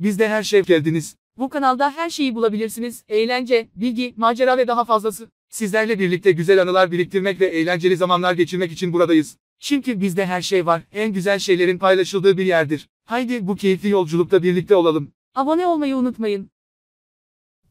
Bizde her şey geldiniz. Bu kanalda her şeyi bulabilirsiniz. Eğlence, bilgi, macera ve daha fazlası. Sizlerle birlikte güzel anılar biriktirmek ve eğlenceli zamanlar geçirmek için buradayız. Çünkü bizde her şey var. En güzel şeylerin paylaşıldığı bir yerdir. Haydi bu keyifli yolculukta birlikte olalım. Abone olmayı unutmayın.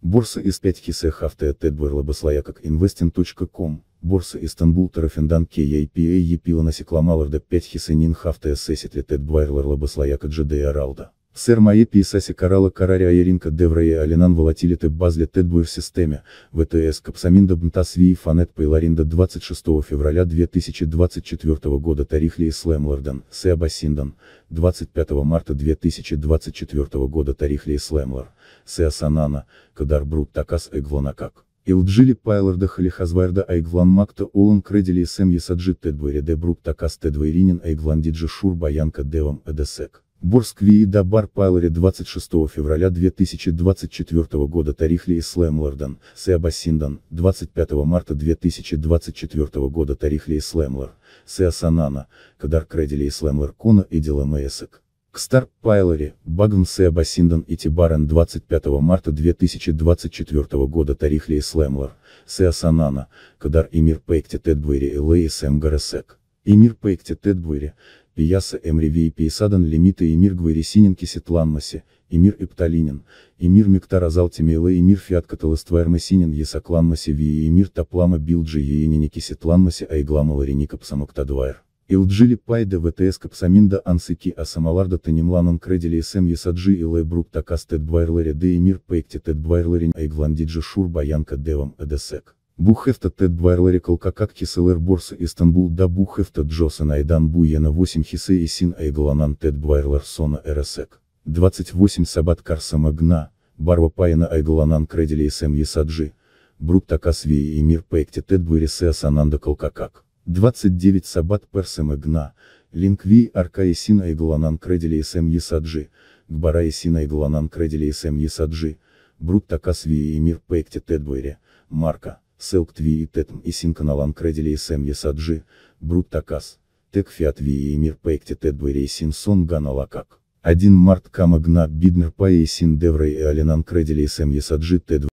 Borsa из 5 кисых автоэт была быстрая как investing.com. Борса Истанбул Тарафиндан KAPA Епила насекла маларда 5 hissenin haftaya эссесит летет байрларла быстрая как GDR Алда. Сэрмае пейсаси карала караря Еринка Деврае Алинан волатилите базле в системе, ВТС Капсаминда Бнтасви и Фанет Пейларинда 26 февраля 2024 года Тарихли и Слэмлорден, Сеабасиндан, 25 марта 2024 года Тарихли и Слэмлор, Сеасанана, Кадарбрут Такас Эгвонакак. Илджили Пайларда Халихазварда айгван Макта Олан Кредили и Сэм Ясаджи Тедбуэре Дебрук Такас Тедвайринин айгван Диджи Шур Баянка Девам Эдесек. Борск Виида Бар Пайлоре 26 февраля 2024 года Тарихли Ислэм Лордан, Сеабасиндан, 25 марта 2024 года Тарихли Ислэмлор, Сеасанана, Кадар Кредили Ислэмлор Кона и Диламеясек. Кстар Пайлори, Багн Сеабасиндан и Тибарен 25 марта 2024 года Тарихли Ислэмлор, Сеасанана, Кадар Эмир Пейкти Тедбури Элэй и Сэм Гаресек. Эмир Пейкти Тедбури, Пияса Эмревей Пейсадан Лемита Эмир Гвайресинин Кисетланмаси, Эмир Эпталинин, Эмир Мектар Азал Тимейла Эмир Фиат Каталаствайрмасинин Есакланмаси Вии Эмир Таплама Билджи Еенини Кисетланмаси Айглама Лариника Псамактадвайр. Илджили пайда ВТС капсаминда ансыки асамаларда танимланан кредили СМ ясаджи и лэбрук такас тедбайрлэри де эмир пэкти тедбайрлэрин айгландиджи шур баянка девам эдесек. Бухефта Тед Байрларикал Какак Хиселер Борса Истанбул да Бухефта Джосан Айдан Буена 8 Хисе и Син Айгланан Тед Байрларсона РСЭК. 28 Сабат Карсама Гна, Барва Паяна Айгланан Кредили СМ Есаджи, Брут Такасви и Мир Пекти Тед Бурисе Асананда Калкакак. 29 Сабат Персама эм, Гна, Линкви Арка и Син Айгланан Кредили СМ Есаджи, Гбара и Син Айгланан Кредили СМ Есаджи, Брут Такасви и Мир Тед Тедбури, Марка. Селк Тви и тетм и синканалан кредили и сэм есаджи, брут такас, тек фиат вии и мир пекте и син сон как. 1 март Камагна биднер паи син деврей и алинан кредили и сэм есаджи тедбери.